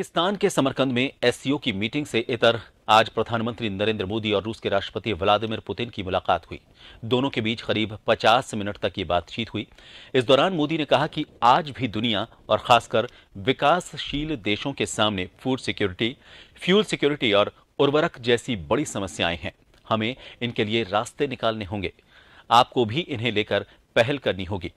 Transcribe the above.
पाकिस्तान के समरकंद में एससीओ की मीटिंग से इतर आज प्रधानमंत्री नरेंद्र मोदी और रूस के राष्ट्रपति व्लादिमीर पुतिन की मुलाकात हुई दोनों के बीच करीब 50 मिनट तक ये बातचीत हुई इस दौरान मोदी ने कहा कि आज भी दुनिया और खासकर विकासशील देशों के सामने फूड सिक्योरिटी फ्यूल सिक्योरिटी और उर्वरक जैसी बड़ी समस्याएं हैं हमें इनके लिए रास्ते निकालने होंगे आपको भी इन्हें लेकर पहल करनी होगी